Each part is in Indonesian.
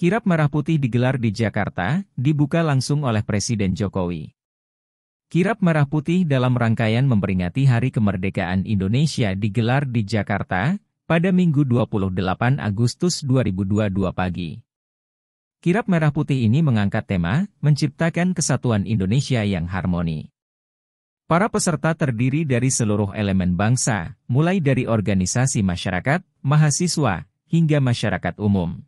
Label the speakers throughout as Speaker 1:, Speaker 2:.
Speaker 1: Kirap Merah Putih digelar di Jakarta, dibuka langsung oleh Presiden Jokowi. Kirap Merah Putih dalam rangkaian memperingati Hari Kemerdekaan Indonesia digelar di Jakarta pada Minggu 28 Agustus 2022 pagi. Kirap Merah Putih ini mengangkat tema Menciptakan Kesatuan Indonesia yang Harmoni. Para peserta terdiri dari seluruh elemen bangsa, mulai dari organisasi masyarakat, mahasiswa, hingga masyarakat umum.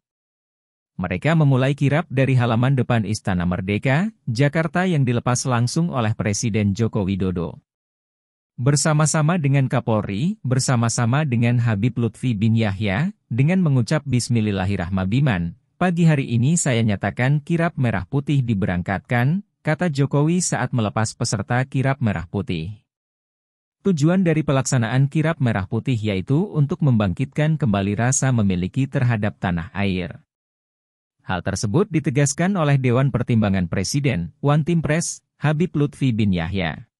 Speaker 1: Mereka memulai kirap dari halaman depan Istana Merdeka, Jakarta yang dilepas langsung oleh Presiden Joko Widodo. Bersama-sama dengan Kapolri, bersama-sama dengan Habib Lutfi bin Yahya, dengan mengucap Bismillahirrahmanirrahim, pagi hari ini saya nyatakan kirap merah putih diberangkatkan, kata Jokowi saat melepas peserta kirap merah putih. Tujuan dari pelaksanaan kirap merah putih yaitu untuk membangkitkan kembali rasa memiliki terhadap tanah air. Hal tersebut ditegaskan oleh Dewan Pertimbangan Presiden, Wantim Pres, Habib Lutfi bin Yahya.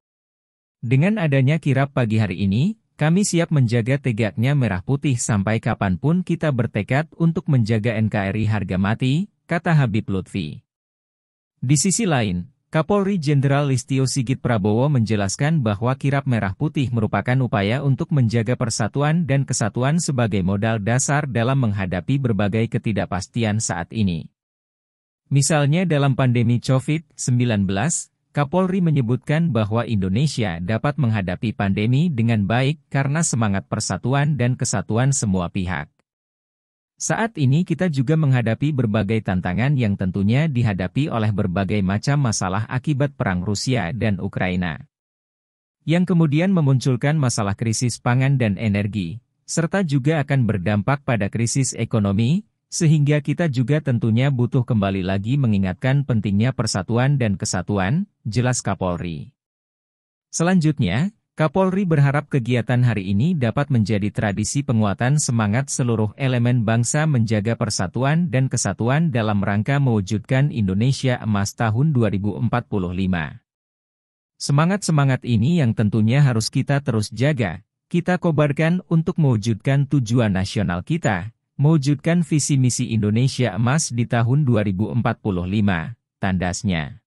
Speaker 1: Dengan adanya kirap pagi hari ini, kami siap menjaga tegaknya merah putih sampai kapanpun kita bertekad untuk menjaga NKRI harga mati, kata Habib Lutfi. Di sisi lain, Kapolri Jenderal Listio Sigit Prabowo menjelaskan bahwa kirap merah putih merupakan upaya untuk menjaga persatuan dan kesatuan sebagai modal dasar dalam menghadapi berbagai ketidakpastian saat ini. Misalnya dalam pandemi COVID-19, Kapolri menyebutkan bahwa Indonesia dapat menghadapi pandemi dengan baik karena semangat persatuan dan kesatuan semua pihak. Saat ini kita juga menghadapi berbagai tantangan yang tentunya dihadapi oleh berbagai macam masalah akibat perang Rusia dan Ukraina. Yang kemudian memunculkan masalah krisis pangan dan energi, serta juga akan berdampak pada krisis ekonomi, sehingga kita juga tentunya butuh kembali lagi mengingatkan pentingnya persatuan dan kesatuan, jelas Kapolri. Selanjutnya, Kapolri berharap kegiatan hari ini dapat menjadi tradisi penguatan semangat seluruh elemen bangsa menjaga persatuan dan kesatuan dalam rangka mewujudkan Indonesia Emas tahun 2045. Semangat-semangat ini yang tentunya harus kita terus jaga, kita kobarkan untuk mewujudkan tujuan nasional kita, mewujudkan visi misi Indonesia Emas di tahun 2045, tandasnya.